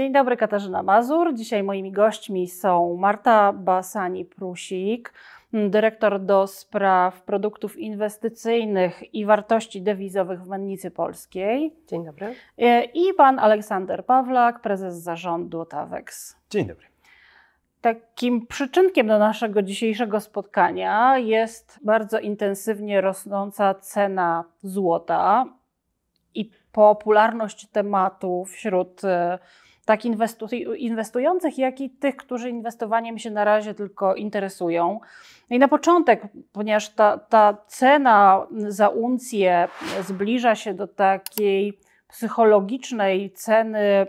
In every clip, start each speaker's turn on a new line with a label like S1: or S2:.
S1: Dzień dobry, Katarzyna Mazur. Dzisiaj moimi gośćmi są Marta Basani-Prusik, dyrektor do spraw produktów inwestycyjnych i wartości dewizowych w Mennicy Polskiej. Dzień dobry. E, I pan Aleksander Pawlak, prezes zarządu TAVEX. Dzień dobry. Takim przyczynkiem do naszego dzisiejszego spotkania jest bardzo intensywnie rosnąca cena złota i popularność tematu wśród e, tak inwestujących, jak i tych, którzy inwestowaniem się na razie tylko interesują. I na początek, ponieważ ta, ta cena za uncję zbliża się do takiej psychologicznej ceny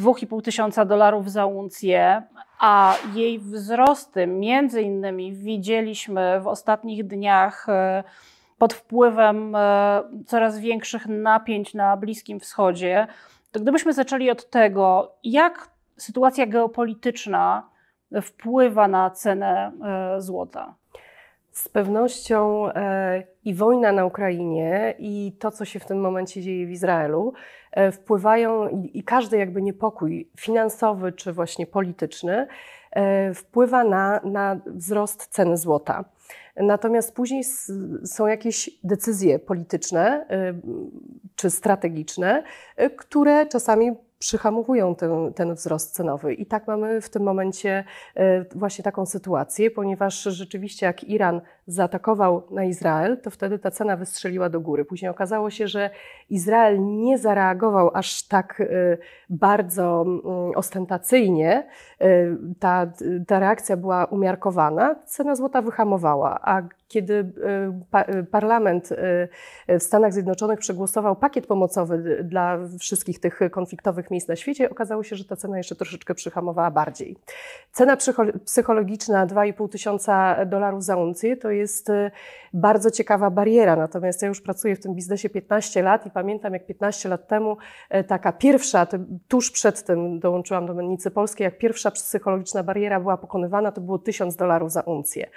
S1: 2,5 e, tysiąca dolarów za uncję, a jej wzrosty między innymi widzieliśmy w ostatnich dniach e, pod wpływem e, coraz większych napięć na Bliskim Wschodzie, to gdybyśmy zaczęli od tego, jak sytuacja geopolityczna wpływa na cenę e, złota? Z
S2: pewnością e, i wojna na Ukrainie, i to, co się w tym momencie dzieje w Izraelu, wpływają, i każdy jakby niepokój finansowy czy właśnie polityczny, E, wpływa na, na wzrost ceny złota. Natomiast później są jakieś decyzje polityczne e, czy strategiczne, e, które czasami przyhamowują ten, ten wzrost cenowy. I tak mamy w tym momencie właśnie taką sytuację, ponieważ rzeczywiście jak Iran zaatakował na Izrael, to wtedy ta cena wystrzeliła do góry. Później okazało się, że Izrael nie zareagował aż tak y, bardzo mm, ostentacyjnie. Y, ta, y, ta reakcja była umiarkowana, cena złota wyhamowała, a kiedy parlament w Stanach Zjednoczonych przegłosował pakiet pomocowy dla wszystkich tych konfliktowych miejsc na świecie, okazało się, że ta cena jeszcze troszeczkę przyhamowała bardziej. Cena psychologiczna 2,5 tysiąca dolarów za uncję to jest y, bardzo ciekawa bariera. Natomiast ja już pracuję w tym biznesie 15 lat i pamiętam, jak 15 lat temu e, taka pierwsza, tuż przed tym dołączyłam do Mennicy Polskiej, jak pierwsza psychologiczna bariera była pokonywana, to było 1000 dolarów za uncję.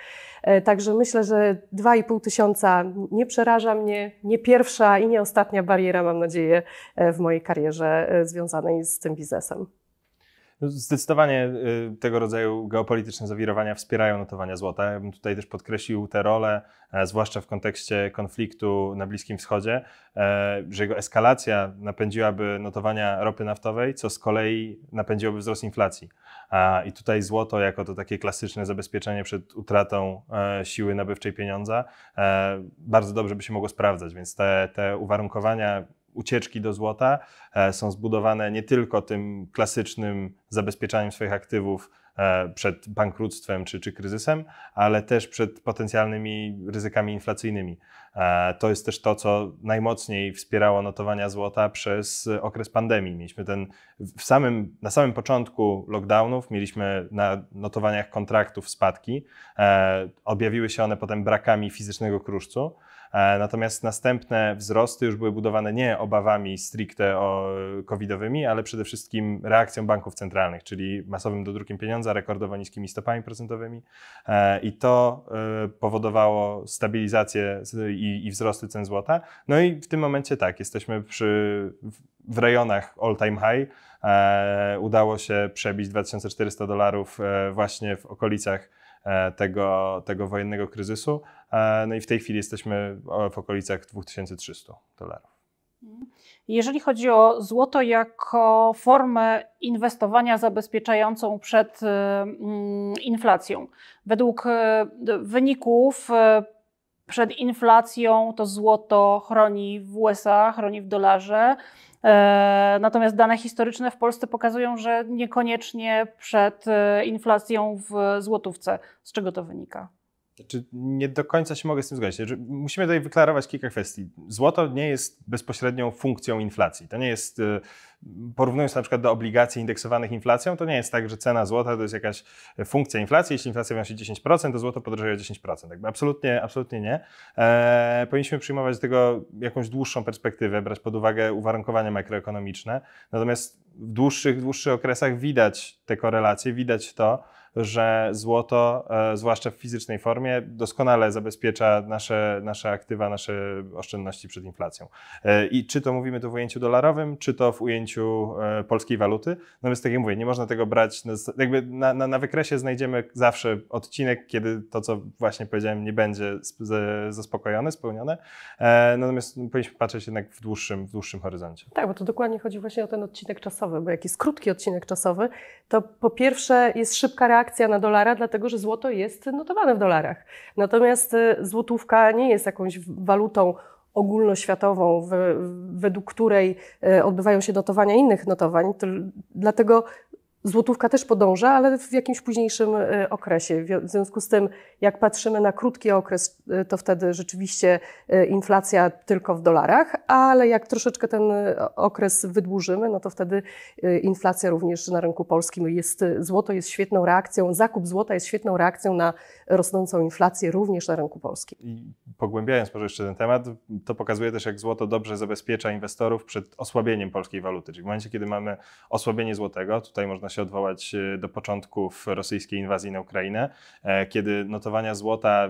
S2: E, także myślę, że 2,5 tysiąca nie przeraża mnie, nie pierwsza i nie ostatnia bariera, mam nadzieję, e, w mojej karierze związanej z tym biznesem.
S3: No, zdecydowanie y, tego rodzaju geopolityczne zawirowania wspierają notowania złota. Ja bym tutaj też podkreślił tę rolę, e, zwłaszcza w kontekście konfliktu na Bliskim Wschodzie, e, że jego eskalacja napędziłaby notowania ropy naftowej, co z kolei napędziłoby wzrost inflacji. I tutaj złoto, jako to takie klasyczne zabezpieczenie przed utratą e, siły nabywczej pieniądza, bardzo dobrze by się mogło sprawdzać, więc te, te uwarunkowania ucieczki do złota e, są zbudowane nie tylko tym klasycznym zabezpieczaniem swoich aktywów e, przed bankructwem czy, czy kryzysem, ale też przed potencjalnymi ryzykami inflacyjnymi. E, to jest też to, co najmocniej wspierało notowania złota przez okres pandemii. Mieliśmy ten w samym, na samym początku lockdownów, mieliśmy na notowaniach kontraktów spadki. Objawiły się one potem brakami fizycznego kruszcu. E, natomiast następne wzrosty już były budowane nie obawami stricte covidowymi, ale przede wszystkim reakcją banków centralnych, czyli masowym dodrukiem pieniądza, rekordowo niskimi stopami procentowymi e, i to e, powodowało stabilizację i, wzrosty cen złota. No i w tym momencie tak, jesteśmy przy w rejonach all-time high. udało się przebić 2400 dolarów właśnie w okolicach E, tego, tego wojennego kryzysu. E, no i w tej chwili jesteśmy w okolicach 2300 dolarów.
S1: Jeżeli chodzi o złoto jako formę inwestowania zabezpieczającą przed y, mm, inflacją, według y, wyników y, przed inflacją to złoto chroni w USA, chroni w dolarze, E, natomiast dane historyczne w Polsce pokazują, że niekoniecznie przed e, inflacją w złotówce. Z czego to wynika?
S3: Znaczy, nie do końca się mogę z tym zgodzić. Znaczy, musimy tutaj wyklarować kilka kwestii. Złoto nie jest bezpośrednią funkcją inflacji. To nie jest, y, porównując na przykład do obligacji indeksowanych inflacją, to nie jest tak, że cena złota to jest jakaś e, funkcja inflacji. Jeśli inflacja wynosi 10%, to złoto podrożeje o 10%. absolutnie, absolutnie nie. Eee, powinniśmy przyjmować do tego jakąś dłuższą perspektywę, brać pod uwagę uwarunkowania makroekonomiczne. Natomiast w dłuższych, dłuższych okresach widać te korelacje, widać to, że złoto, e, zwłaszcza w fizycznej formie, doskonale zabezpiecza nasze, nasze aktywa, nasze oszczędności przed inflacją. E, I czy to mówimy tu w ujęciu dolarowym, czy to w ujęciu e, polskiej waluty. No więc tak jak mówię, nie można tego brać, jakby na, na, na wykresie znajdziemy zawsze odcinek, kiedy to, co właśnie powiedziałem, nie będzie zaspokojone, spełnione. Natomiast powinniśmy patrzeć jednak w dłuższym, w dłuższym horyzoncie.
S2: Tak, bo to dokładnie chodzi właśnie o ten odcinek czasowy, bo jakiś jest krótki odcinek czasowy, to po pierwsze jest szybka reakcja, reakcja na dolara, dlatego że złoto jest notowane w dolarach. Natomiast y, złotówka nie jest jakąś walutą ogólnoświatową, według której y, odbywają się notowania innych notowań. To, dlatego Złotówka też podąża, ale w jakimś późniejszym e, okresie. W związku z tym, jak patrzymy na krótki okres, e, to wtedy rzeczywiście e, inflacja tylko w dolarach, ale jak troszeczkę ten okres wydłużymy, no to wtedy inflacja również na rynku polskim jest, złoto jest świetną reakcją, zakup złota jest świetną reakcją na rosnącą inflację również na rynku polskim.
S3: I pogłębiając może jeszcze ten temat, to pokazuje też, jak złoto dobrze zabezpiecza inwestorów przed osłabieniem polskiej waluty. Czyli w momencie, kiedy mamy osłabienie złotego, tutaj można się odwołać e, do początków rosyjskiej inwazji na Ukrainę, e, kiedy notowania złota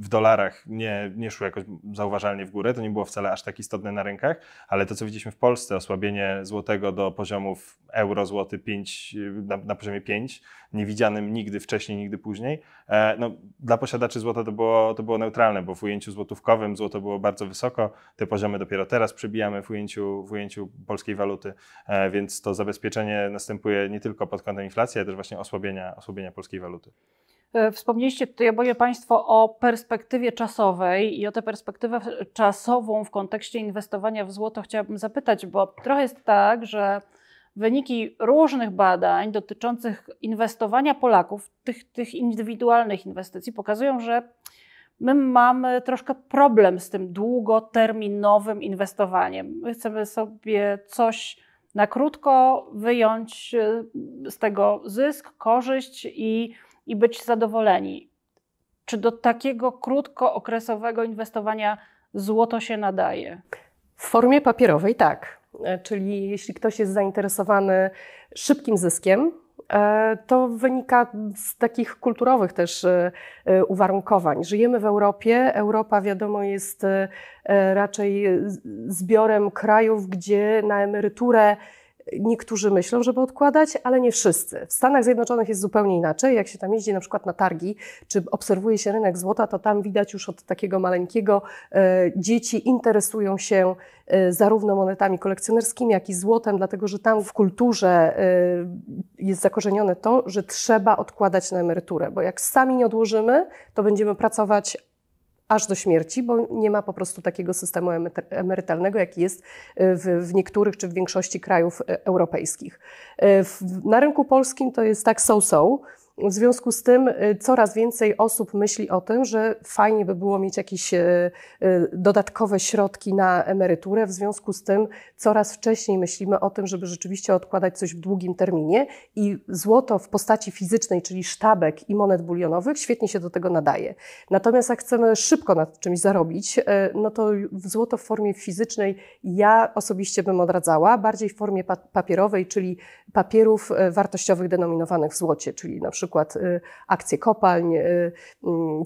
S3: w dolarach nie, nie szły jakoś zauważalnie w górę, to nie było wcale aż tak istotne na rynkach, ale to, co widzieliśmy w Polsce, osłabienie złotego do poziomów euro, złoty 5, e, na, na poziomie 5, niewidzianym nigdy wcześniej, nigdy później, no, dla posiadaczy złota to było, to było neutralne, bo w ujęciu złotówkowym złoto było bardzo wysoko, te poziomy dopiero teraz przebijamy w ujęciu, w ujęciu polskiej waluty, więc to zabezpieczenie następuje nie tylko tylko pod kątem inflacji, ale też właśnie osłabienia, osłabienia polskiej waluty.
S1: E, wspomnieliście tutaj oboje Państwo o perspektywie czasowej i o tę perspektywę czasową w kontekście inwestowania w złoto chciałabym zapytać, bo trochę jest tak, że wyniki różnych badań dotyczących inwestowania Polaków, tych, tych indywidualnych inwestycji, pokazują, że my mamy troszkę problem z tym długoterminowym inwestowaniem. My chcemy sobie coś na krótko wyjąć y, z tego zysk, korzyść i, i być zadowoleni. Czy do takiego krótkookresowego inwestowania złoto się nadaje?
S2: W formie papierowej tak. E, czyli jeśli ktoś jest zainteresowany szybkim zyskiem, E, to wynika z takich kulturowych też e, e, uwarunkowań. Żyjemy w Europie. Europa, wiadomo, jest raczej zbiorem krajów, gdzie na emeryturę Niektórzy myślą, żeby odkładać, ale nie wszyscy. W Stanach Zjednoczonych jest zupełnie inaczej. Jak się tam jeździ na przykład na targi, czy obserwuje się rynek złota, to tam widać już od takiego maleńkiego e, dzieci interesują się e, zarówno monetami kolekcjonerskimi, jak i złotem, dlatego że tam w kulturze e, jest zakorzenione to, że trzeba odkładać na emeryturę, bo jak sami nie odłożymy, to będziemy pracować aż do śmierci, bo nie ma po prostu takiego systemu emerytalnego, jaki jest e, w, w niektórych czy w większości krajów e, europejskich. E, na rynku polskim to jest tak so-so. W związku z tym y, coraz więcej osób myśli o tym, że fajnie by było mieć jakieś y, y, dodatkowe środki na emeryturę. W związku z tym coraz wcześniej myślimy o tym, żeby rzeczywiście odkładać coś w długim terminie i złoto w postaci fizycznej, czyli sztabek i monet bulionowych, świetnie się do tego nadaje. Natomiast jak chcemy szybko nad czymś zarobić, no to złoto w formie fizycznej ja osobiście bym odradzała, bardziej w formie papierowej, czyli papierów wartościowych denominowanych w złocie, czyli na przykład przykład y, akcje kopalń y, y,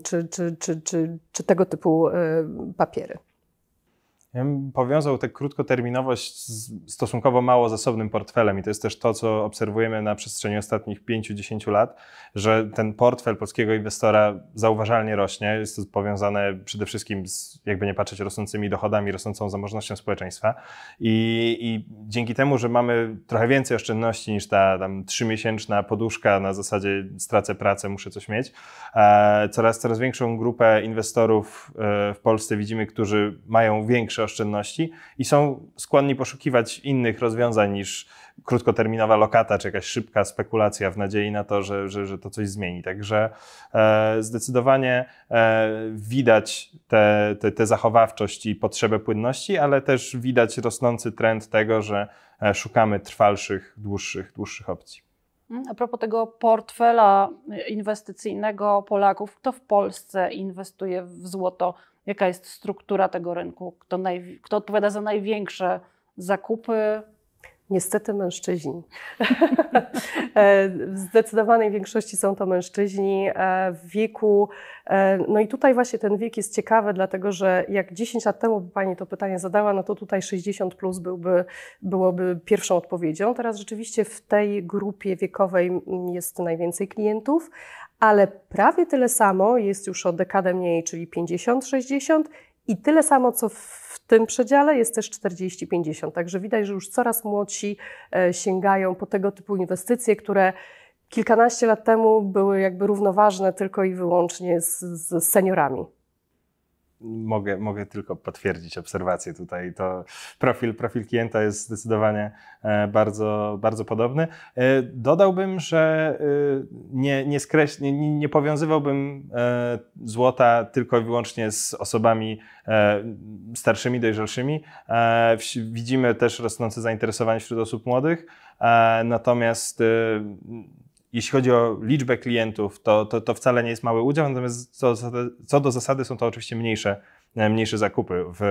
S2: czy, czy, czy, czy, tego typu papiery.
S3: Ja bym powiązał tę krótkoterminowość z stosunkowo mało zasobnym portfelem i to jest też to, co obserwujemy na przestrzeni ostatnich 5-10 lat, że ten portfel polskiego inwestora zauważalnie rośnie. Jest to powiązane przede wszystkim z, jakby nie patrzeć, rosnącymi dochodami, rosnącą zamożnością społeczeństwa i, i dzięki temu, że mamy trochę więcej oszczędności niż ta tam trzymiesięczna poduszka na zasadzie stracę pracę, muszę coś mieć, e, coraz, coraz większą grupę inwestorów e, w Polsce widzimy, którzy mają większe oszczędności i są skłonni poszukiwać innych rozwiązań niż krótkoterminowa lokata czy jakaś szybka spekulacja w nadziei na to, że, że, że to coś zmieni. Także e, zdecydowanie e, widać tę te, te, te zachowawczość i potrzebę płynności, ale też widać rosnący trend tego, że e, szukamy trwalszych, dłuższych, dłuższych opcji.
S1: Mhm. A propos tego portfela inwestycyjnego Polaków, kto w Polsce inwestuje w złoto? jaka jest struktura tego rynku, kto, naj, kto odpowiada za największe
S2: zakupy. Niestety mężczyźni. E, w zdecydowanej większości są to mężczyźni e, w wieku. E, no i tutaj właśnie ten wiek jest ciekawy, dlatego że jak 10 lat temu by Pani to pytanie zadała, no to tutaj 60 plus byłby, byłoby pierwszą odpowiedzią. Teraz rzeczywiście w tej grupie wiekowej mm, jest najwięcej klientów, ale prawie tyle samo jest już o dekadę mniej, czyli 50-60 i tyle samo, co w tym przedziale jest też 40-50. Także widać, że już coraz młodsi e, sięgają po tego typu inwestycje, które kilkanaście lat temu były jakby równoważne tylko i wyłącznie z, z seniorami
S3: mogę, mogę tylko potwierdzić obserwację tutaj. To profil, profil klienta jest zdecydowanie e, bardzo, bardzo podobny. E, dodałbym, że e, nie, nie, skreś, nie, nie powiązywałbym złota tylko i wyłącznie z osobami starszymi, dojrzalszymi. Widzimy też rosnące zainteresowanie wśród osób młodych. Natomiast jeśli chodzi o liczbę klientów, to, to, to wcale nie jest mały udział, natomiast co, co do zasady są to oczywiście mniejsze mniejsze zakupy. W,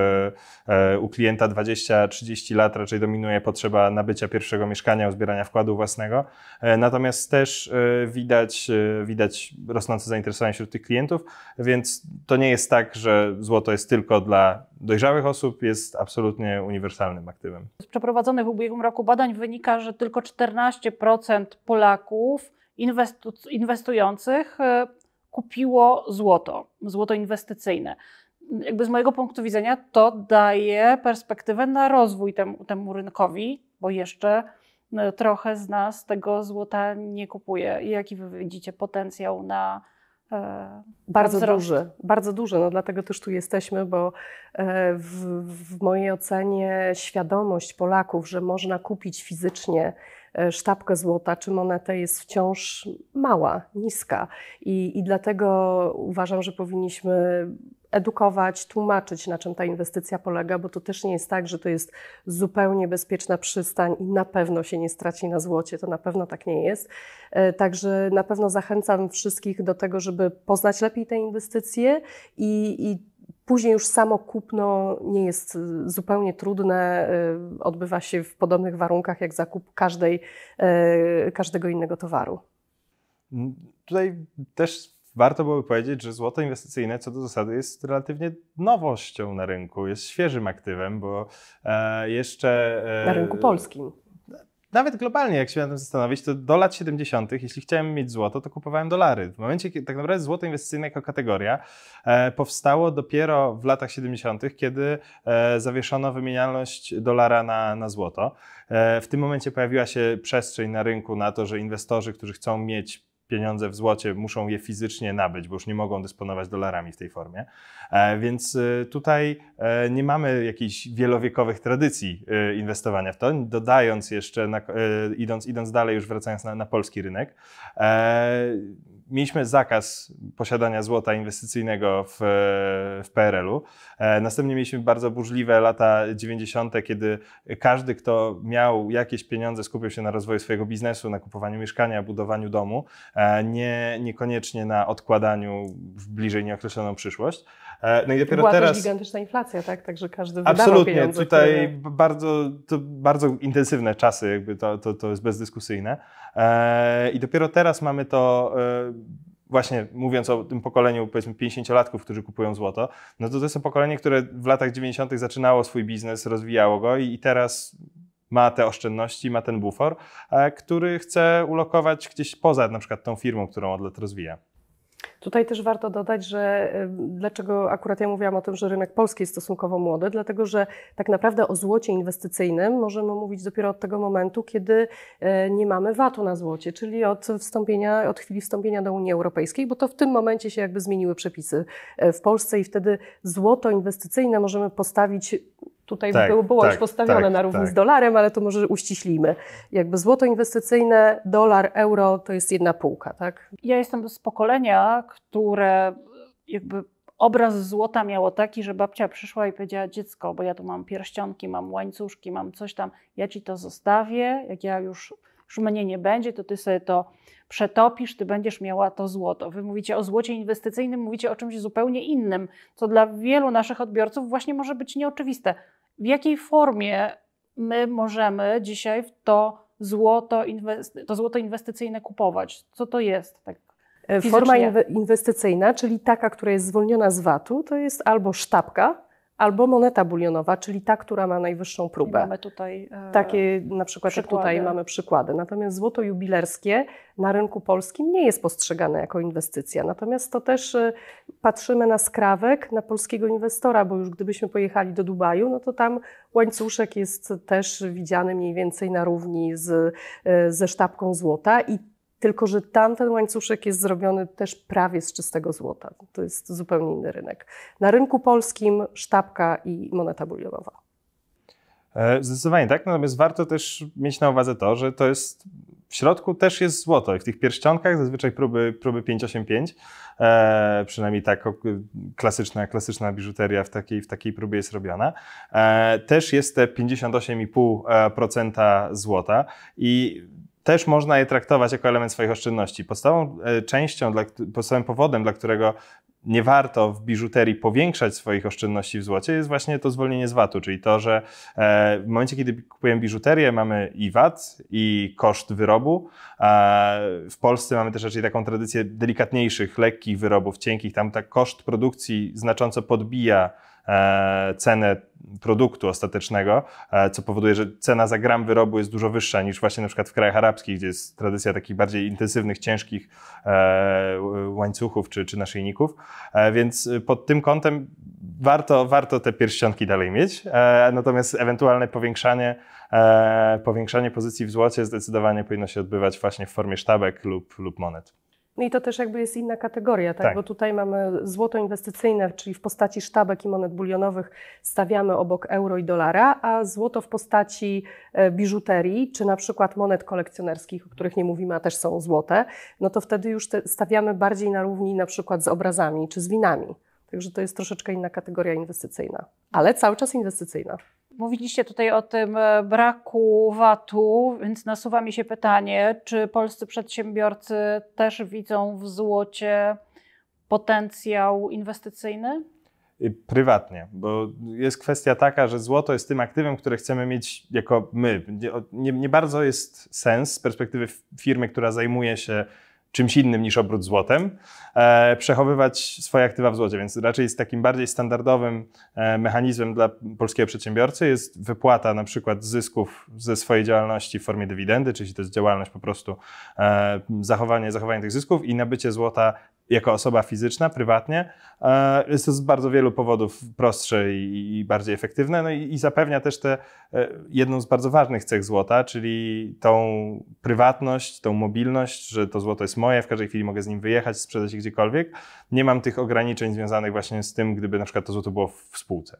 S3: e, u klienta 20-30 lat raczej dominuje potrzeba nabycia pierwszego mieszkania, uzbierania wkładu własnego. E, natomiast też e, widać, widać rosnące zainteresowanie wśród tych klientów, więc to nie jest tak, że złoto jest tylko dla dojrzałych osób, jest absolutnie uniwersalnym aktywem.
S1: Z przeprowadzonych w ubiegłym roku badań wynika, że tylko 14% Polaków inwestujących kupiło złoto, złoto inwestycyjne jakby z mojego punktu widzenia to daje perspektywę na rozwój temu, temu rynkowi, bo jeszcze e, trochę z nas tego złota nie kupuje. Jaki wy widzicie potencjał na e, bardzo duży,
S2: bardzo duży, no dlatego też tu jesteśmy, bo e, w, w mojej ocenie świadomość Polaków, że można kupić fizycznie E, sztabkę złota czy monetę jest wciąż mała, niska. I, i dlatego uważam, że powinniśmy edukować, tłumaczyć, na czym ta inwestycja polega, bo to też nie jest tak, że to jest zupełnie bezpieczna przystań i na pewno się nie straci na złocie. To na pewno tak nie jest. E, także na pewno zachęcam wszystkich do tego, żeby poznać lepiej te inwestycje i, i Później już samo kupno nie jest y, zupełnie trudne, y, odbywa się w podobnych warunkach jak zakup każdej, y, każdego innego towaru.
S3: Mm, tutaj też warto byłoby powiedzieć, że złoto inwestycyjne co do zasady jest relatywnie nowością na rynku, jest świeżym aktywem, bo e, jeszcze... E, na rynku polskim nawet globalnie, jak się na tym zastanowić, to do lat 70., jeśli chciałem mieć złoto, to kupowałem dolary. W momencie, kiedy tak naprawdę złoto inwestycyjne jako kategoria e, powstało dopiero w latach 70., kiedy e, zawieszono wymienialność dolara na, na złoto. E, w tym momencie pojawiła się przestrzeń na rynku na to, że inwestorzy, którzy chcą mieć pieniądze w złocie, muszą je fizycznie nabyć, bo już nie mogą dysponować dolarami w tej formie. E, więc e, tutaj e, nie mamy jakichś wielowiekowych tradycji inwestowania w to, dodając jeszcze, idąc, idąc dalej, już wracając na, na polski rynek, mieliśmy zakaz posiadania złota inwestycyjnego w, w PRL-u. E, następnie mieliśmy bardzo burzliwe lata 90., kiedy każdy, kto miał jakieś pieniądze, skupił się na rozwoju swojego biznesu, na kupowaniu mieszkania, budowaniu domu, e, nie, niekoniecznie na odkładaniu w bliżej nieokreśloną przyszłość. E, no i dopiero Była teraz. Też
S2: gigantyczna inflacja, tak? Także każdy Absolutnie. Pieniądze, tutaj
S3: które... bardzo, bardzo intensywne czasy, jakby to, to, to jest bezdyskusyjne. E, I dopiero teraz mamy to e, właśnie mówiąc o tym pokoleniu, powiedzmy 50-latków, którzy kupują złoto, no to to jest pokolenie, które w latach 90. zaczynało swój biznes, rozwijało go i teraz ma te oszczędności, ma ten bufor, który chce ulokować gdzieś poza na przykład tą firmą, którą od lat rozwija.
S2: Tutaj też warto dodać, że dlaczego akurat ja mówiłam o tym, że rynek polski jest stosunkowo młody, dlatego że tak naprawdę o złocie inwestycyjnym możemy mówić dopiero od tego momentu, kiedy e, nie mamy VAT-u na złocie, czyli od, wstąpienia, od chwili wstąpienia do Unii Europejskiej, bo to w tym momencie się jakby zmieniły przepisy e, w Polsce i wtedy złoto inwestycyjne możemy postawić Tutaj tak, było, było tak, już postawione tak, na równi z tak. dolarem, ale to może uściślimy. Jakby złoto inwestycyjne, dolar, euro to jest jedna półka, tak? Ja jestem z pokolenia, które jakby obraz
S1: złota miało taki, że babcia przyszła i powiedziała: Dziecko, bo ja tu mam pierścionki, mam łańcuszki, mam coś tam, ja ci to zostawię. Jak ja już, już mnie nie będzie, to ty sobie to przetopisz, ty będziesz miała to złoto. Wy mówicie o złocie inwestycyjnym, mówicie o czymś zupełnie innym, co dla wielu naszych odbiorców właśnie może być nieoczywiste w jakiej formie my możemy dzisiaj to złoto, to złoto inwestycyjne kupować? Co to jest? Tak
S2: e, Forma inwestycyjna, czyli taka, która jest zwolniona z VAT-u, to jest albo sztabka, albo moneta bulionowa, czyli ta, która ma najwyższą próbę. I mamy
S1: tutaj e, takie
S2: na przykład jak tutaj mamy przykłady. Natomiast złoto jubilerskie na rynku polskim nie jest postrzegane jako inwestycja. Natomiast to też e, patrzymy na skrawek na polskiego inwestora, bo już gdybyśmy pojechali do Dubaju, no to tam łańcuszek jest też widziany mniej więcej na równi z, e, ze sztabką złota i tylko, że tamten łańcuszek jest zrobiony też prawie z czystego złota. To jest zupełnie inny rynek. Na rynku polskim sztabka i moneta bulionowa.
S3: E, zdecydowanie tak, natomiast warto też mieć na uwadze to, że to jest w środku też jest złoto i w tych pierścionkach zazwyczaj próby, próby 585, e, przynajmniej tak klasyczna, klasyczna biżuteria w takiej, w takiej próbie jest robiona. E, też jest te 58,5% e, złota i też można je traktować jako element swoich oszczędności. Podstawą e, częścią, dla, podstawowym powodem, dla którego nie warto w biżuterii powiększać swoich oszczędności w złocie, jest właśnie to zwolnienie z VAT-u, czyli to, że e, w momencie, kiedy kupujemy biżuterię, mamy i VAT, i koszt wyrobu. W Polsce mamy też raczej taką tradycję delikatniejszych, lekkich wyrobów, cienkich. Tam tak koszt produkcji znacząco podbija E, cenę produktu ostatecznego, e, co powoduje, że cena za gram wyrobu jest dużo wyższa niż właśnie na przykład w krajach arabskich, gdzie jest tradycja takich bardziej intensywnych, ciężkich e, łańcuchów czy, czy naszyjników. Więc pod tym kątem warto, warto te pierścionki dalej mieć, natomiast ewentualne powiększanie, powiększanie pozycji w złocie zdecydowanie powinno się odbywać właśnie w formie sztabek lub, lub
S2: monet. No i to też jakby jest inna kategoria, tak? tak? Bo tutaj mamy złoto inwestycyjne, czyli w postaci sztabek i monet bulionowych stawiamy obok euro i dolara, a złoto w postaci e, biżuterii, czy na przykład monet kolekcjonerskich, o których nie mówimy, a też są złote, no to wtedy już stawiamy bardziej na równi na przykład z obrazami czy z winami. Także to jest troszeczkę inna kategoria inwestycyjna, ale cały czas inwestycyjna.
S1: Mówiliście tutaj o tym e, braku VAT-u, więc nasuwa mi się pytanie, czy polscy przedsiębiorcy też widzą w złocie potencjał inwestycyjny?
S3: Prywatnie, bo jest kwestia taka, że złoto jest tym aktywem, które chcemy mieć jako my. Nie, nie bardzo jest sens z perspektywy firmy, która zajmuje się czymś innym niż obrót złotem, e, przechowywać swoje aktywa w złocie. Więc raczej z takim bardziej standardowym e, mechanizmem dla polskiego przedsiębiorcy jest wypłata na przykład zysków ze swojej działalności w formie dywidendy, czyli to jest działalność po prostu e, zachowanie, zachowanie tych zysków i nabycie złota jako osoba fizyczna, prywatnie. E, jest to z bardzo wielu powodów prostsze i bardziej efektywne, no i zapewnia też tę e, jedną z bardzo ważnych cech złota, czyli tą prywatność, tą mobilność, że to złoto jest moje, w każdej chwili mogę z nim wyjechać, sprzedać je gdziekolwiek. Nie mam tych ograniczeń związanych właśnie z tym, gdyby na przykład to złoto było w spółce.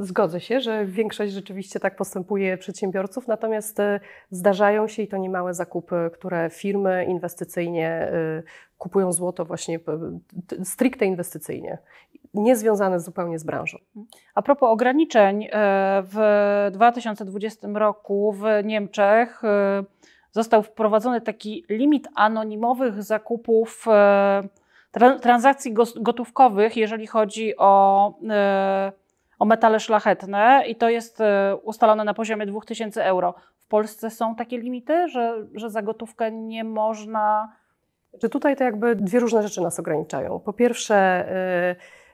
S2: Zgodzę się, że większość rzeczywiście tak postępuje przedsiębiorców, natomiast y, zdarzają się i to niemałe zakupy, które firmy inwestycyjnie y, kupują złoto właśnie stricte inwestycyjnie, niezwiązane zupełnie z branżą.
S1: A propos ograniczeń, y, w 2020 roku w Niemczech został wprowadzony taki limit anonimowych zakupów transakcji gotówkowych, jeżeli chodzi o o metale szlachetne i to jest y, ustalone na poziomie 2000 euro. W Polsce są takie limity, że, że za gotówkę nie
S2: można. Czy tutaj to jakby dwie różne rzeczy nas ograniczają? Po pierwsze,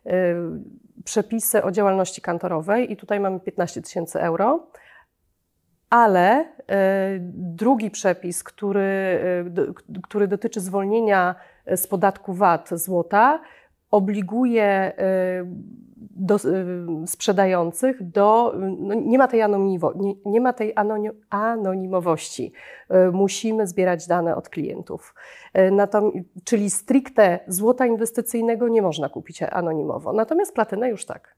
S2: yy, yy, przepisy o działalności kantorowej i tutaj mamy 15 tysięcy euro. Ale y, drugi przepis, który, y, który dotyczy zwolnienia z podatku VAT złota, obliguje do, y, sprzedających do, no nie ma tej, nie, nie ma tej anonim, anonimowości. Y, musimy zbierać dane od klientów. Y, czyli stricte złota inwestycyjnego nie można kupić anonimowo. Natomiast platynę już tak.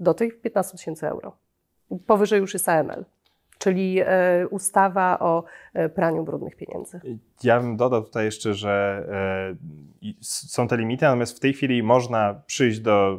S2: Do tych 15 tysięcy euro. Powyżej już jest AML czyli ustawa o praniu brudnych pieniędzy.
S3: Ja bym dodał tutaj jeszcze, że są te limity, natomiast w tej chwili można przyjść do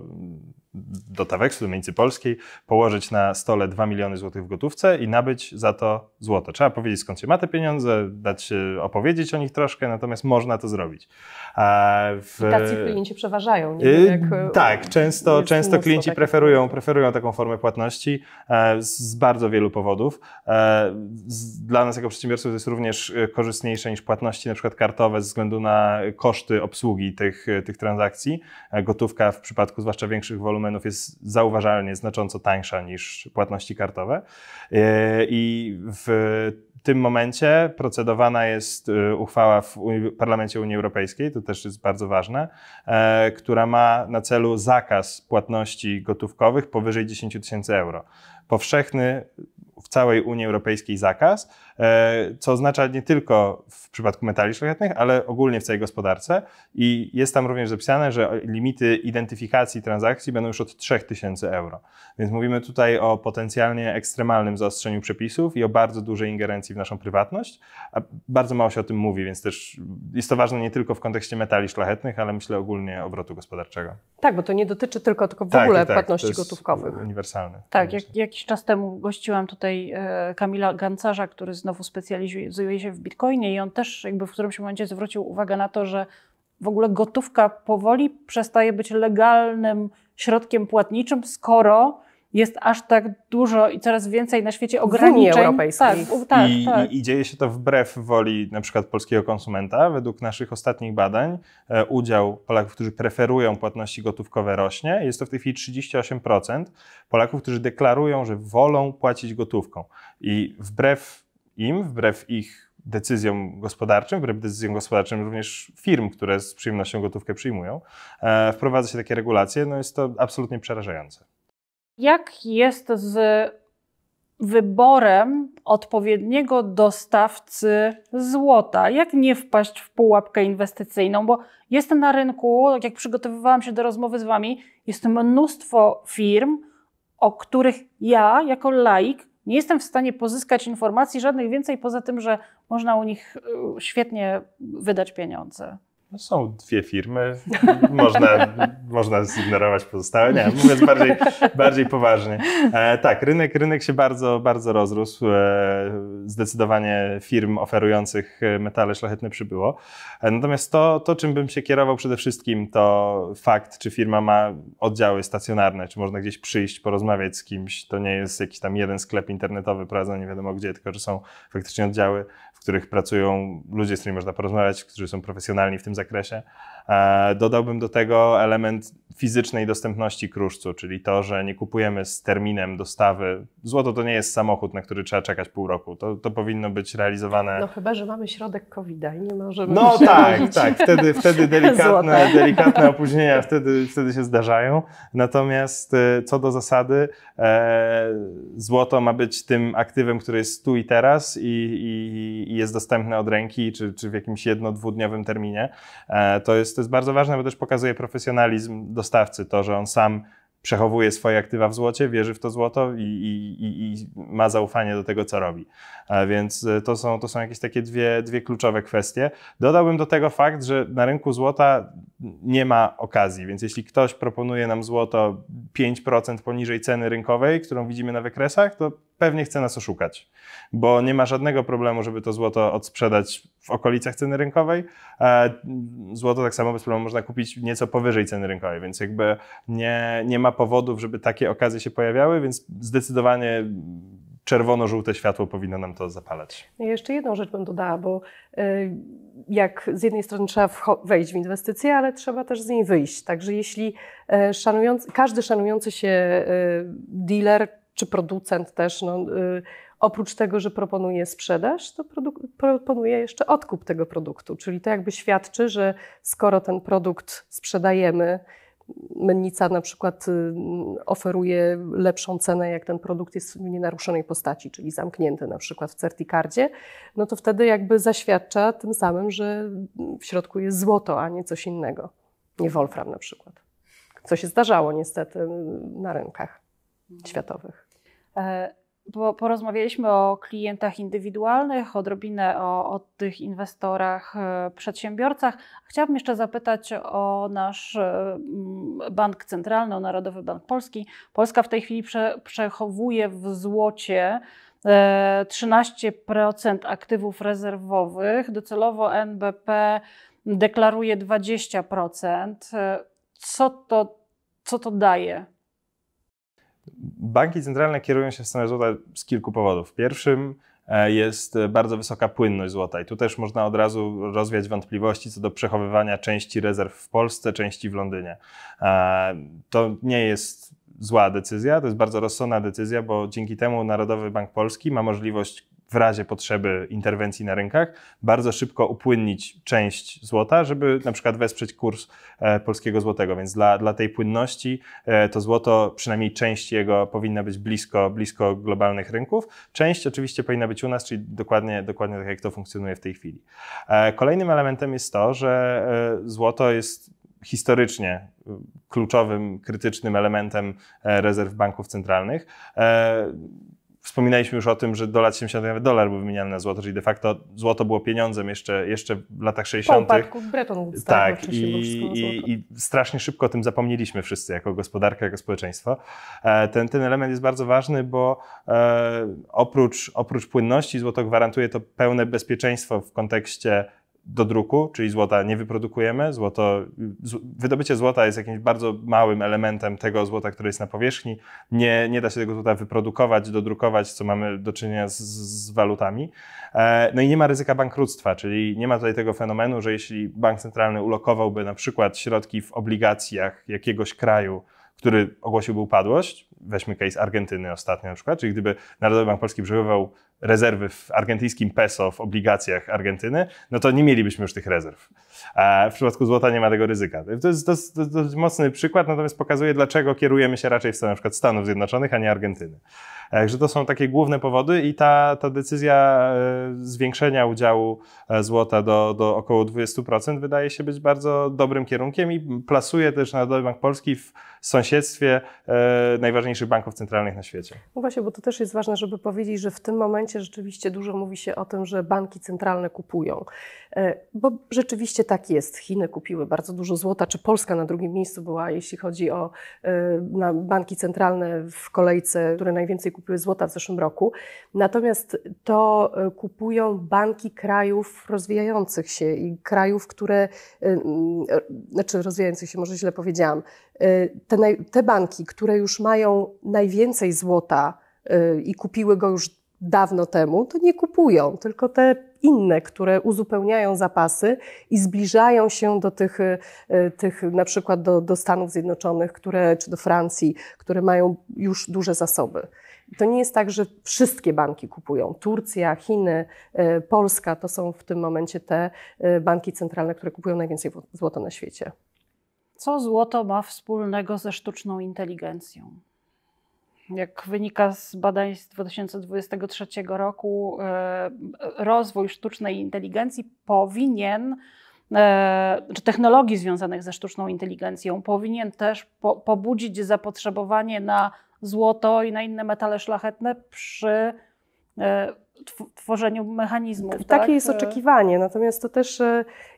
S3: do Taweksu, do Polskiej, położyć na stole 2 miliony złotych w gotówce i nabyć za to złoto. Trzeba powiedzieć skąd się ma te pieniądze, dać opowiedzieć o nich troszkę, natomiast można to zrobić. A w... I tacy klienci
S2: przeważają. Nie y, wiem, jak...
S3: Tak, często, często klienci preferują, preferują taką formę płatności e, z bardzo wielu powodów. E, dla nas jako przedsiębiorców jest również e, korzystniejsze niż płatności na przykład kartowe ze względu na koszty obsługi tych, tych transakcji. Gotówka w przypadku zwłaszcza większych wolumenów wolumenów jest zauważalnie znacząco tańsza niż płatności kartowe. E, I w tym momencie procedowana jest e, uchwała w Parlamencie Unii Europejskiej, to też jest bardzo ważne, e, która ma na celu zakaz płatności gotówkowych powyżej 10 tysięcy euro. Powszechny w całej Unii Europejskiej zakaz E, co oznacza nie tylko w przypadku metali szlachetnych, ale ogólnie w całej gospodarce. I jest tam również zapisane, że limity identyfikacji transakcji będą już od 3000 euro. Więc mówimy tutaj o potencjalnie ekstremalnym zaostrzeniu przepisów i o bardzo dużej ingerencji w naszą prywatność. A bardzo mało się o tym mówi, więc też jest to ważne nie tylko w kontekście metali szlachetnych, ale myślę ogólnie obrotu gospodarczego.
S2: Tak, bo to nie
S1: dotyczy tylko, tylko w tak, ogóle tak, tak. płatności gotówkowych.
S3: Uniwersalny. Tak, jak,
S1: jakiś czas temu gościłam tutaj e, Kamila Gancarza, który zna znowu specjalizuje się w bitcoinie i on też jakby w którymś momencie zwrócił uwagę na to, że w ogóle gotówka powoli przestaje być legalnym środkiem płatniczym, skoro jest aż tak dużo i coraz więcej na świecie ograniczeń. Tak, w Tak, tak, I, tak.
S3: I, I, dzieje się to wbrew woli na przykład polskiego konsumenta. Według naszych ostatnich badań e, udział Polaków, którzy preferują płatności gotówkowe rośnie. Jest to w tej chwili 38% Polaków, którzy deklarują, że wolą płacić gotówką. I wbrew im, wbrew ich decyzjom gospodarczym, wbrew decyzjom gospodarczym również firm, które z przyjemnością gotówkę przyjmują, e, wprowadza się takie regulacje, no jest to absolutnie przerażające.
S1: Jak jest z wyborem odpowiedniego dostawcy złota? Jak nie wpaść w pułapkę inwestycyjną? Bo jest na rynku, tak jak przygotowywałam się do rozmowy z Wami, jest mnóstwo firm, o których ja jako laik nie jestem w stanie pozyskać informacji żadnych więcej poza tym, że można u nich y, świetnie wydać pieniądze.
S3: No są dwie firmy, można, można zignorować pozostałe, nie, mówiąc bardziej, bardziej poważnie. E, tak, rynek, rynek się bardzo, bardzo rozrósł. E, zdecydowanie firm oferujących metale szlachetne przybyło. E, natomiast to, to, czym bym się kierował przede wszystkim, to fakt, czy firma ma oddziały stacjonarne, czy można gdzieś przyjść, porozmawiać z kimś. To nie jest jakiś tam jeden sklep internetowy prowadzony nie wiadomo gdzie, tylko że są faktycznie oddziały w których pracują ludzie, z którymi można porozmawiać, którzy są profesjonalni w tym zakresie. E, dodałbym do tego element fizycznej dostępności kruszcu, czyli to, że nie kupujemy z terminem dostawy. Złoto to nie jest samochód, na który trzeba czekać pół roku. To, to powinno być realizowane. No
S2: chyba, że mamy środek covid i nie możemy. No tak, tak. Wtedy, wtedy delikatne, delikatne opóźnienia
S3: wtedy, wtedy się zdarzają. Natomiast e, co do zasady, e, złoto ma być tym aktywem, który jest tu i teraz i, i, i jest dostępne od ręki, czy, czy w jakimś jedno-dwudniowym terminie. E, to jest to jest bardzo ważne, bo też pokazuje profesjonalizm dostawcy, to, że on sam przechowuje swoje aktywa w złocie, wierzy w to złoto i, i, i, ma zaufanie do tego, co robi. A więc e, to są, to są jakieś takie dwie, dwie kluczowe kwestie. Dodałbym do tego fakt, że na rynku złota nie ma okazji, więc jeśli ktoś proponuje nam złoto 5% poniżej ceny rynkowej, którą widzimy na wykresach, to pewnie chce nas oszukać, bo nie ma żadnego problemu, żeby to złoto odsprzedać w okolicach ceny rynkowej. E, złoto tak samo bez problemu można kupić nieco powyżej ceny rynkowej, więc jakby nie, nie ma powodów, żeby takie okazje się pojawiały, więc zdecydowanie czerwono-żółte światło powinno nam to zapalać.
S2: Ja jeszcze jedną rzecz bym dodała, bo y, jak z jednej strony trzeba wejść w inwestycje, ale trzeba też z niej wyjść. Także jeśli y, szanujący, każdy szanujący się y, dealer czy producent też, no, y, oprócz tego, że proponuje sprzedaż, to proponuje jeszcze odkup tego produktu. Czyli to jakby świadczy, że skoro ten produkt sprzedajemy, Mennica na przykład y, oferuje lepszą cenę, jak ten produkt jest w nienaruszonej postaci, czyli zamknięty na przykład w certikardzie, no to wtedy jakby zaświadcza tym samym, że w środku jest złoto, a nie coś innego, nie wolfram na przykład. Co się zdarzało niestety y, na rynkach mhm. światowych.
S1: E, bo porozmawialiśmy o klientach indywidualnych, odrobinę o, o tych inwestorach, e, przedsiębiorcach. Chciałabym jeszcze zapytać o nasz e, bank centralny, o Narodowy Bank Polski. Polska w tej chwili prze, przechowuje w złocie 13% aktywów rezerwowych, docelowo NBP deklaruje 20%. Co to, co to daje?
S3: Banki centralne kierują się w stronę złota z kilku powodów. Pierwszym e, jest bardzo wysoka płynność złota i tu też można od razu rozwiać wątpliwości co do przechowywania części rezerw w Polsce, części w Londynie. E, to nie jest zła decyzja, to jest bardzo rozsądna decyzja, bo dzięki temu Narodowy Bank Polski ma możliwość w razie potrzeby interwencji na rynkach bardzo szybko upłynnić część złota, żeby na przykład wesprzeć kurs e, polskiego złotego. Więc dla, dla tej płynności e, to złoto, przynajmniej część jego powinna być blisko, blisko globalnych rynków. Część oczywiście powinna być u nas, czyli dokładnie, dokładnie tak jak to funkcjonuje w tej chwili. E, kolejnym elementem jest to, że złoto jest historycznie kluczowym, krytycznym elementem rezerw banków centralnych wspominaliśmy już o tym, że do lat 70. nawet dolar był wymieniany na złoto, czyli de facto złoto było pieniądzem jeszcze, jeszcze w latach 60. Po upadku Bretton Woods. Tak, tak i, i, i, strasznie szybko o tym zapomnieliśmy wszyscy, jako gospodarka, jako społeczeństwo. E, ten, ten element jest bardzo ważny, bo e, oprócz, oprócz płynności złoto gwarantuje to pełne bezpieczeństwo w kontekście do druku, czyli złota nie wyprodukujemy. Złoto, wydobycie złota jest jakimś bardzo małym elementem tego złota, które jest na powierzchni. Nie, nie da się tego złota wyprodukować, dodrukować, co mamy do czynienia z, z walutami. E, no i nie ma ryzyka bankructwa, czyli nie ma tutaj tego fenomenu, że jeśli bank centralny ulokowałby na przykład środki w obligacjach jakiegoś kraju, który ogłosiłby upadłość, weźmy case Argentyny ostatnio na przykład, czyli gdyby Narodowy Bank Polski przebywał rezerwy w argentyńskim peso, w obligacjach Argentyny, no to nie mielibyśmy już tych rezerw. A w przypadku złota nie ma tego ryzyka. To jest, mocny przykład, natomiast pokazuje, dlaczego kierujemy się raczej w stronę przykład Stanów Zjednoczonych, a nie Argentyny. Także e, to są takie główne powody i ta, ta decyzja e, zwiększenia udziału e, złota do, do około 20% wydaje się być bardzo dobrym kierunkiem i plasuje też Narodowy Bank Polski w sąsiedztwie najważniejszych banków centralnych na świecie.
S2: No właśnie, bo to też jest ważne, żeby powiedzieć, że w tym momencie rzeczywiście dużo mówi się o tym, że banki centralne kupują. Bo rzeczywiście tak jest. Chiny kupiły bardzo dużo złota, czy Polska na drugim miejscu była, jeśli chodzi o banki centralne w kolejce, które najwięcej kupują kupiły złota w zeszłym roku. Natomiast to e, kupują banki krajów rozwijających się i krajów, które, e, e, znaczy rozwijających się, może źle powiedziałam, te, te banki, które już mają najwięcej złota i kupiły go już dawno temu, to nie kupują, tylko te inne, które uzupełniają zapasy i zbliżają się do tych, e, tych na przykład do, do Stanów Zjednoczonych które, czy do Francji, które mają już duże zasoby. To nie jest tak, że wszystkie banki kupują. Turcja, Chiny, e, Polska to są w tym momencie te e, banki centralne, które kupują najwięcej złota na świecie.
S1: Co złoto ma wspólnego ze sztuczną inteligencją? jak wynika z badań z 2023 roku, e, rozwój sztucznej inteligencji powinien, e, czy technologii związanych ze sztuczną inteligencją, powinien też po, pobudzić zapotrzebowanie na złoto i na inne metale szlachetne przy e, tworzeniu mechanizmów. Takie
S2: tak? jest oczekiwanie, natomiast to też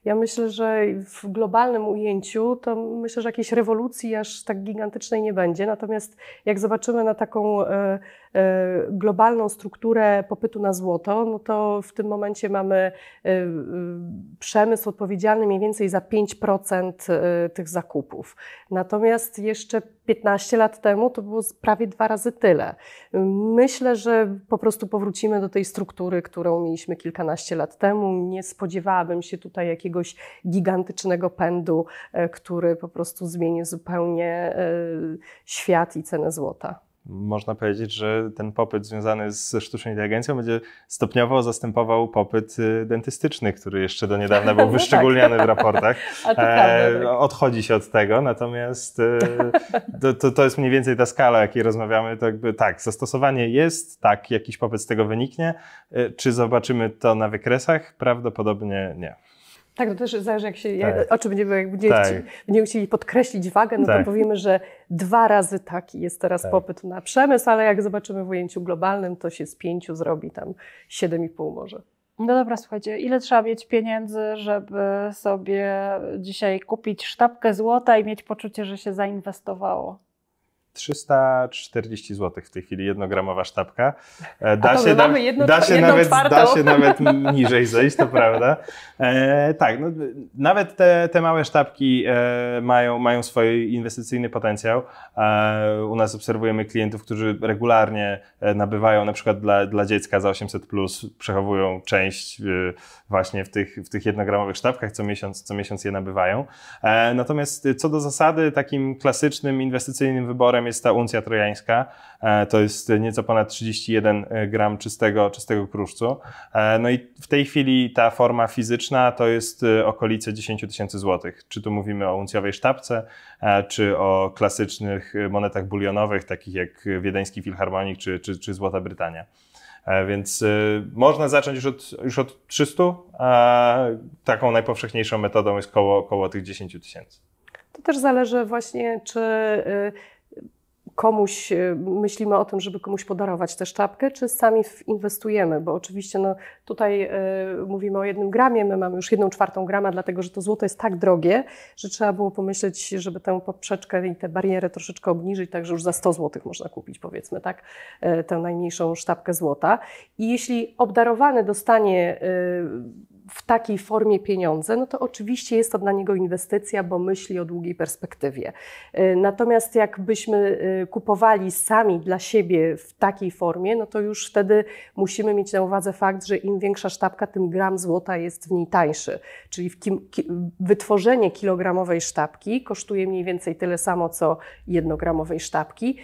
S2: ja myślę, że w globalnym ujęciu to myślę, że jakiejś rewolucji aż tak gigantycznej nie będzie. Natomiast jak zobaczymy na taką e, e, globalną strukturę popytu na złoto, no to w tym momencie mamy e, e przemysł odpowiedzialny mniej więcej za 5% e, tych zakupów. Natomiast jeszcze 15 lat temu to było prawie dwa razy tyle. Myślę, że po prostu powrócimy do tej struktury, którą mieliśmy kilkanaście lat temu. Nie spodziewałabym się tutaj jakiegoś jakiegoś gigantycznego pędu, e, który po prostu zmieni zupełnie e, świat i cenę złota
S3: można powiedzieć, że ten popyt związany ze sztuczną inteligencją będzie stopniowo zastępował popyt y, dentystyczny, który jeszcze do niedawna był no tak. wyszczególniany w raportach. E, tak. Odchodzi się od tego, natomiast y, to, to, to jest mniej więcej ta skala, o jakiej rozmawiamy. To jakby, tak, zastosowanie jest, tak, jakiś popyt z tego wyniknie. Czy zobaczymy to na wykresach? Prawdopodobnie nie.
S2: Tak, to też zależy, jak się, tak. o czym będziemy, jak będziemy, tak. będziemy chcieli podkreślić wagę, no tak. to powiemy, że dwa razy taki jest teraz tak. popyt na przemysł, ale jak zobaczymy w ujęciu globalnym, to się z pięciu zrobi tam siedem i pół może.
S1: No dobra, słuchajcie, ile trzeba mieć pieniędzy, żeby sobie dzisiaj kupić sztabkę złota i mieć poczucie, że się zainwestowało?
S3: 340 zł w tej chwili jednogramowa sztabka. Da e, się, na, jedno, da, się nawet, da się nawet niżej zejść, to prawda. E, tak, no, nawet te, te małe sztabki e, mają, mają swój inwestycyjny potencjał. E, u nas obserwujemy klientów, którzy regularnie e, nabywają na przykład dla, dla dziecka za 800, plus, przechowują część e, właśnie w tych, w tych jednogramowych sztabkach, co miesiąc, co miesiąc je nabywają. natomiast co do zasady, takim klasycznym inwestycyjnym wyborem, gram jest ta uncja trojańska. E, to jest nieco ponad 31 e, gram czystego, czystego kruszcu. E, no i w tej chwili ta forma fizyczna to jest okolice 10 tysięcy złotych. Czy tu mówimy o uncjowej sztabce, czy o klasycznych monetach bulionowych, takich jak wiedeński filharmonik czy, czy, czy Złota Brytania. Więc można zacząć już od, już od 300, a taką najpowszechniejszą metodą jest koło, koło tych 10 tysięcy.
S2: To też zależy właśnie, czy y, komuś, e, myślimy o tym, żeby komuś podarować tę sztabkę, czy sami inwestujemy, bo oczywiście no, tutaj y, mówimy o jednym gramie, my mamy już jedną czwartą grama, dlatego że to złoto jest tak drogie, że trzeba było pomyśleć, żeby tę poprzeczkę i tę barierę troszeczkę obniżyć, tak że już za 100 zł można kupić powiedzmy tak, y, tę najmniejszą sztabkę złota. I jeśli obdarowany dostanie y, w takiej formie pieniądze, no to oczywiście jest to dla niego inwestycja, bo myśli o długiej perspektywie. Y, natomiast jakbyśmy y, kupowali sami dla siebie w takiej formie, no to już wtedy musimy mieć na uwadze fakt, że im większa sztabka, tym gram złota jest w niej tańszy. Czyli kim, ki, wytworzenie kilogramowej sztabki kosztuje mniej więcej tyle samo, co jednogramowej sztabki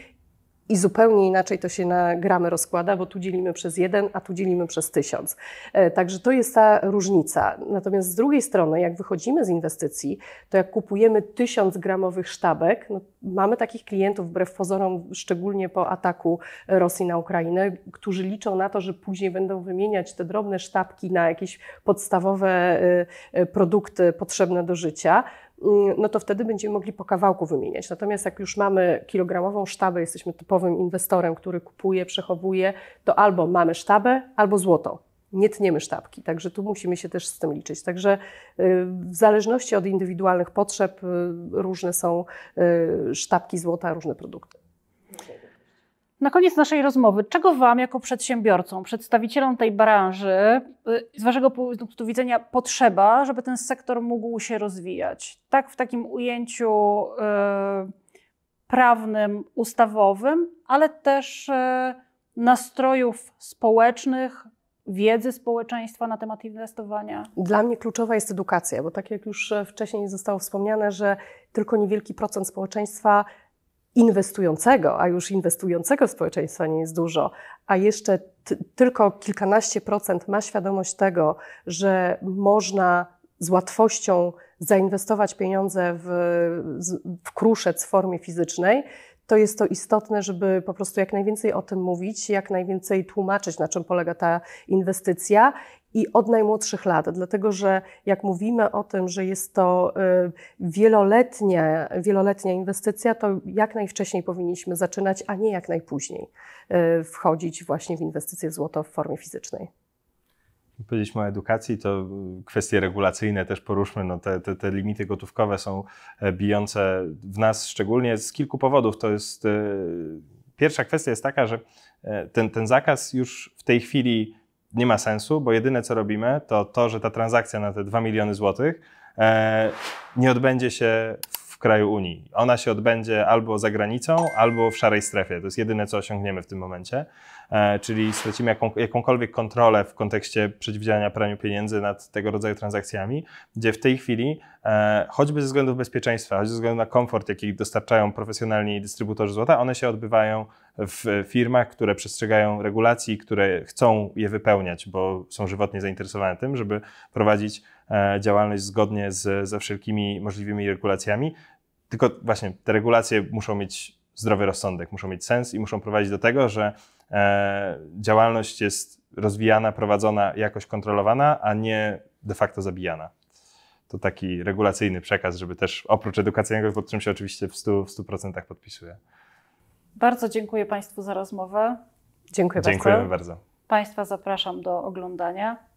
S2: i zupełnie inaczej to się na gramy rozkłada, bo tu dzielimy przez jeden, a tu dzielimy przez tysiąc. E, także to jest ta różnica. Natomiast z drugiej strony, jak wychodzimy z inwestycji, to jak kupujemy tysiąc gramowych sztabek, no, mamy takich klientów wbrew pozorom, szczególnie po ataku Rosji na Ukrainę, którzy liczą na to, że później będą wymieniać te drobne sztabki na jakieś podstawowe e, e, produkty potrzebne do życia no to wtedy będziemy mogli po kawałku wymieniać. Natomiast jak już mamy kilogramową sztabę, jesteśmy typowym inwestorem, który kupuje, przechowuje, to albo mamy sztabę, albo złoto. Nie tniemy sztabki, także tu musimy się też z tym liczyć. Także y, w zależności od indywidualnych potrzeb y, różne są y, sztabki złota, różne produkty.
S1: Na koniec naszej rozmowy, czego Wam jako przedsiębiorcom, przedstawicielom tej branży, y, z Waszego punktu widzenia potrzeba, żeby ten sektor mógł się rozwijać? Tak w takim ujęciu y, prawnym, ustawowym, ale też y, nastrojów społecznych, wiedzy społeczeństwa na temat inwestowania?
S2: Dla mnie kluczowa jest edukacja, bo tak jak już e, wcześniej zostało wspomniane, że tylko niewielki procent społeczeństwa inwestującego, a już inwestującego społeczeństwa nie jest dużo, a jeszcze tylko kilkanaście procent ma świadomość tego, że można z łatwością zainwestować pieniądze w, w kruszec w formie fizycznej, to jest to istotne, żeby po prostu jak najwięcej o tym mówić, jak najwięcej tłumaczyć, na czym polega ta inwestycja i od najmłodszych lat, dlatego że jak mówimy o tym, że jest to y, wieloletnia, wieloletnia inwestycja, to jak najwcześniej powinniśmy zaczynać, a nie jak najpóźniej y, wchodzić właśnie w inwestycje w złoto w formie fizycznej.
S3: Powiedzieliśmy o edukacji, to kwestie regulacyjne też poruszmy. No te, te, te limity gotówkowe są e, bijące w nas szczególnie z kilku powodów. To jest e, pierwsza kwestia jest taka, że e, ten, ten zakaz już w tej chwili nie ma sensu, bo jedyne co robimy, to to, że ta transakcja na te 2 miliony złotych nie odbędzie się w kraju Unii. Ona się odbędzie albo za granicą, albo w szarej strefie. To jest jedyne, co osiągniemy w tym momencie. E, czyli stracimy jaką, jakąkolwiek kontrolę w kontekście przeciwdziałania praniu pieniędzy nad tego rodzaju transakcjami, gdzie w tej chwili, e, choćby ze względów bezpieczeństwa, choćby ze względu na komfort, jaki dostarczają profesjonalni dystrybutorzy złota, one się odbywają w firmach, które przestrzegają regulacji, które chcą je wypełniać, bo są żywotnie zainteresowane tym, żeby prowadzić e, działalność zgodnie z, ze wszelkimi możliwymi regulacjami. Tylko właśnie te regulacje muszą mieć zdrowy rozsądek, muszą mieć sens i muszą prowadzić do tego, że e, działalność jest rozwijana, prowadzona, jakoś kontrolowana, a nie de facto zabijana. To taki regulacyjny przekaz, żeby też oprócz edukacyjnego, pod czym się oczywiście w 100%, w 100 podpisuję.
S1: Bardzo dziękuję Państwu za rozmowę. Dziękuję, Dziękuję bardzo. Państwa zapraszam do oglądania.